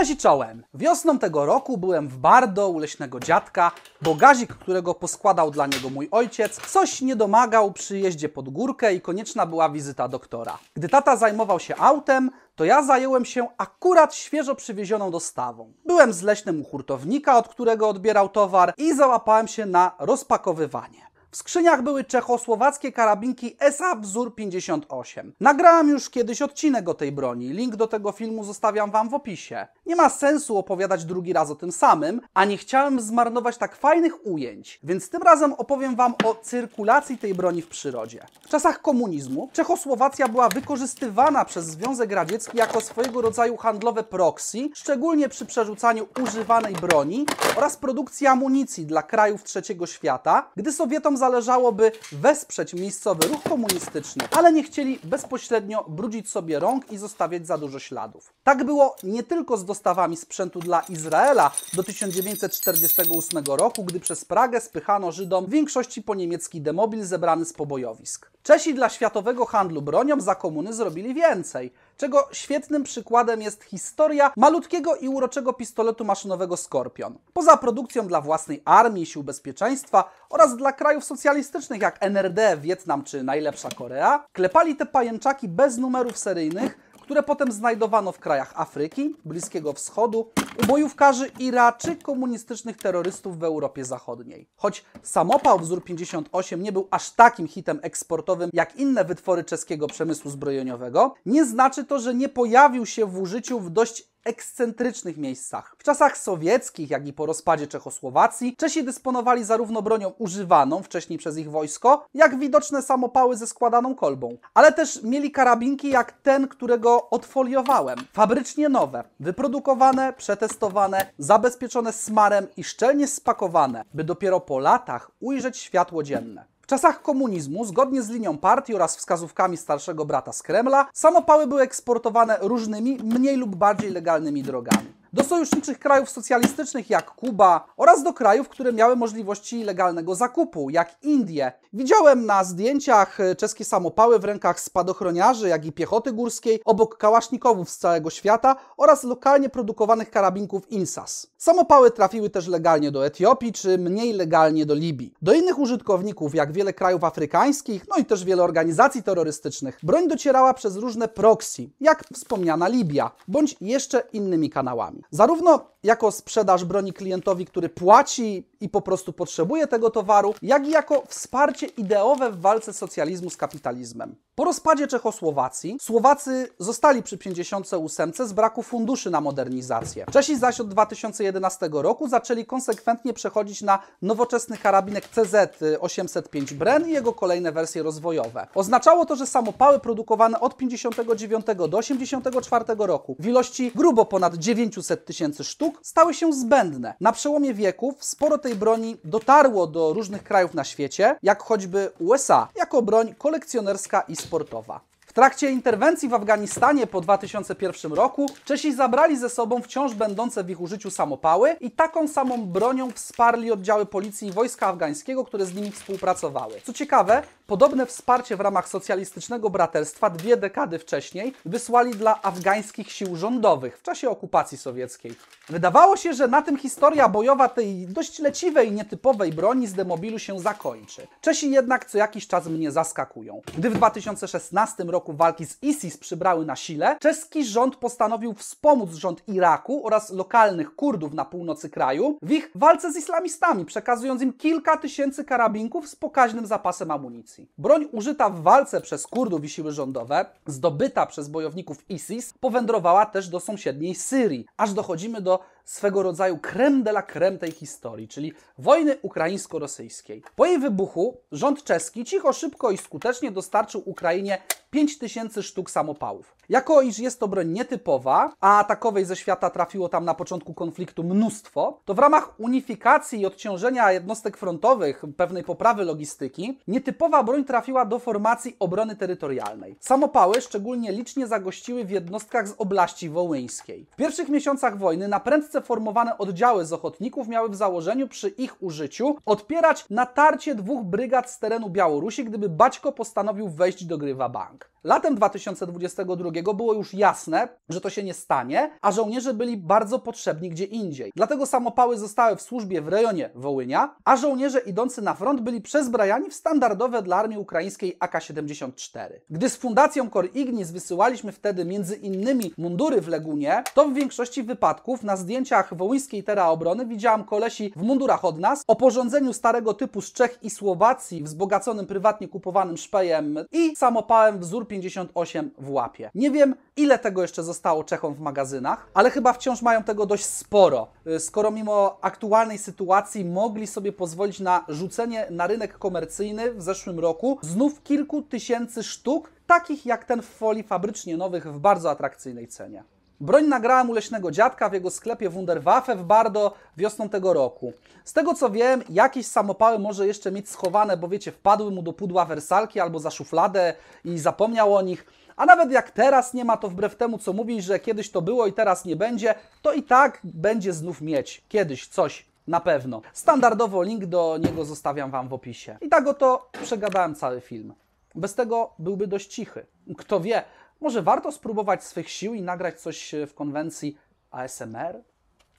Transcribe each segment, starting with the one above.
Cześć czołem! Wiosną tego roku byłem w Bardo u leśnego dziadka, bo gazik, którego poskładał dla niego mój ojciec, coś nie domagał przy jeździe pod górkę i konieczna była wizyta doktora. Gdy tata zajmował się autem, to ja zajęłem się akurat świeżo przywiezioną dostawą. Byłem z leśnym u hurtownika, od którego odbierał towar i załapałem się na rozpakowywanie. W skrzyniach były czechosłowackie karabinki SA Wzór 58. Nagrałam już kiedyś odcinek o tej broni, link do tego filmu zostawiam Wam w opisie. Nie ma sensu opowiadać drugi raz o tym samym, a nie chciałem zmarnować tak fajnych ujęć, więc tym razem opowiem Wam o cyrkulacji tej broni w przyrodzie. W czasach komunizmu Czechosłowacja była wykorzystywana przez Związek Radziecki jako swojego rodzaju handlowe proxy, szczególnie przy przerzucaniu używanej broni oraz produkcji amunicji dla krajów trzeciego świata, gdy Sowietom zależałoby wesprzeć miejscowy ruch komunistyczny, ale nie chcieli bezpośrednio brudzić sobie rąk i zostawiać za dużo śladów. Tak było nie tylko z dostawami sprzętu dla Izraela do 1948 roku, gdy przez Pragę spychano Żydom w większości po niemiecki demobil zebrany z pobojowisk. Czesi dla światowego handlu bronią za komuny zrobili więcej, czego świetnym przykładem jest historia malutkiego i uroczego pistoletu maszynowego Skorpion. Poza produkcją dla własnej armii, sił bezpieczeństwa oraz dla krajów socjalistycznych jak NRD, Wietnam czy najlepsza Korea, klepali te pajęczaki bez numerów seryjnych które potem znajdowano w krajach Afryki, Bliskiego Wschodu, bojówkarzy i raczej komunistycznych terrorystów w Europie Zachodniej. Choć samopał wzór 58 nie był aż takim hitem eksportowym jak inne wytwory czeskiego przemysłu zbrojeniowego, nie znaczy to, że nie pojawił się w użyciu w dość ekscentrycznych miejscach. W czasach sowieckich, jak i po rozpadzie Czechosłowacji, Czesi dysponowali zarówno bronią używaną wcześniej przez ich wojsko, jak widoczne samopały ze składaną kolbą. Ale też mieli karabinki jak ten, którego odfoliowałem. Fabrycznie nowe, wyprodukowane, przetestowane, zabezpieczone smarem i szczelnie spakowane, by dopiero po latach ujrzeć światło dzienne czasach komunizmu, zgodnie z linią partii oraz wskazówkami starszego brata z Kremla, samopały były eksportowane różnymi, mniej lub bardziej legalnymi drogami do sojuszniczych krajów socjalistycznych jak Kuba oraz do krajów, które miały możliwości legalnego zakupu, jak Indie. Widziałem na zdjęciach e, czeskie samopały w rękach spadochroniarzy, jak i piechoty górskiej, obok kałasznikowów z całego świata oraz lokalnie produkowanych karabinków INSAS. Samopały trafiły też legalnie do Etiopii, czy mniej legalnie do Libii. Do innych użytkowników, jak wiele krajów afrykańskich, no i też wiele organizacji terrorystycznych, broń docierała przez różne proxy, jak wspomniana Libia, bądź jeszcze innymi kanałami. Zarówno jako sprzedaż broni klientowi, który płaci i po prostu potrzebuje tego towaru, jak i jako wsparcie ideowe w walce socjalizmu z kapitalizmem. Po rozpadzie Czechosłowacji Słowacy zostali przy 58 z braku funduszy na modernizację. Czesi zaś od 2011 2011 roku zaczęli konsekwentnie przechodzić na nowoczesny karabinek CZ805 y, Bren i jego kolejne wersje rozwojowe. Oznaczało to, że samopały produkowane od 59 do 84 roku w ilości grubo ponad 900 tysięcy sztuk stały się zbędne. Na przełomie wieków sporo tej broni dotarło do różnych krajów na świecie, jak choćby USA, jako broń kolekcjonerska i sportowa. W trakcie interwencji w Afganistanie po 2001 roku Czesi zabrali ze sobą wciąż będące w ich użyciu samopały i taką samą bronią wsparli oddziały policji i wojska afgańskiego, które z nimi współpracowały. Co ciekawe, podobne wsparcie w ramach socjalistycznego braterstwa dwie dekady wcześniej wysłali dla afgańskich sił rządowych w czasie okupacji sowieckiej. Wydawało się, że na tym historia bojowa tej dość leciwej, nietypowej broni z demobilu się zakończy. Czesi jednak co jakiś czas mnie zaskakują. Gdy w 2016 roku roku walki z ISIS przybrały na sile, czeski rząd postanowił wspomóc rząd Iraku oraz lokalnych Kurdów na północy kraju w ich walce z islamistami, przekazując im kilka tysięcy karabinków z pokaźnym zapasem amunicji. Broń użyta w walce przez Kurdów i siły rządowe, zdobyta przez bojowników ISIS, powędrowała też do sąsiedniej Syrii, aż dochodzimy do swego rodzaju creme de la creme tej historii, czyli wojny ukraińsko-rosyjskiej. Po jej wybuchu rząd czeski cicho, szybko i skutecznie dostarczył Ukrainie 5 5000 sztuk samopałów. Jako iż jest to broń nietypowa, a takowej ze świata trafiło tam na początku konfliktu mnóstwo, to w ramach unifikacji i odciążenia jednostek frontowych, pewnej poprawy logistyki, nietypowa broń trafiła do formacji obrony terytorialnej. Samopały szczególnie licznie zagościły w jednostkach z oblaści wołyńskiej. W pierwszych miesiącach wojny na prędce formowane oddziały z ochotników miały w założeniu przy ich użyciu odpierać natarcie dwóch brygad z terenu Białorusi, gdyby Baćko postanowił wejść do Grywa Bank. Latem 2022 było już jasne, że to się nie stanie, a żołnierze byli bardzo potrzebni gdzie indziej. Dlatego samopały zostały w służbie w rejonie Wołynia, a żołnierze idący na front byli przezbrajani w standardowe dla armii ukraińskiej AK-74. Gdy z Fundacją Kor Ignis wysyłaliśmy wtedy między innymi mundury w Legunie, to w większości wypadków na zdjęciach wołyńskiej Tera Obrony widziałam kolesi w mundurach od nas, o porządzeniu starego typu z Czech i Słowacji, wzbogaconym prywatnie kupowanym szpejem i samopałem wzór 158 w łapie. Nie wiem, ile tego jeszcze zostało Czechom w magazynach, ale chyba wciąż mają tego dość sporo. Y, skoro mimo aktualnej sytuacji mogli sobie pozwolić na rzucenie na rynek komercyjny w zeszłym roku znów kilku tysięcy sztuk, takich jak ten w folii fabrycznie nowych w bardzo atrakcyjnej cenie. Broń nagrałem u leśnego dziadka w jego sklepie Wunderwaffe w Bardo wiosną tego roku. Z tego co wiem, jakieś samopały może jeszcze mieć schowane, bo wiecie, wpadły mu do pudła wersalki albo za szufladę i zapomniał o nich. A nawet jak teraz nie ma, to wbrew temu, co mówi, że kiedyś to było i teraz nie będzie, to i tak będzie znów mieć kiedyś coś na pewno. Standardowo link do niego zostawiam Wam w opisie. I tak oto przegadałem cały film. Bez tego byłby dość cichy. Kto wie, może warto spróbować swych sił i nagrać coś e, w konwencji ASMR,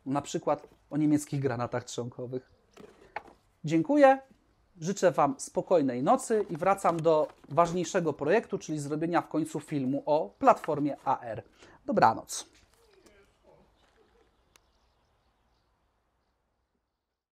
na przykład o niemieckich granatach trzonkowych. Dziękuję, życzę Wam spokojnej nocy i wracam do ważniejszego projektu, czyli zrobienia w końcu filmu o platformie AR. Dobranoc.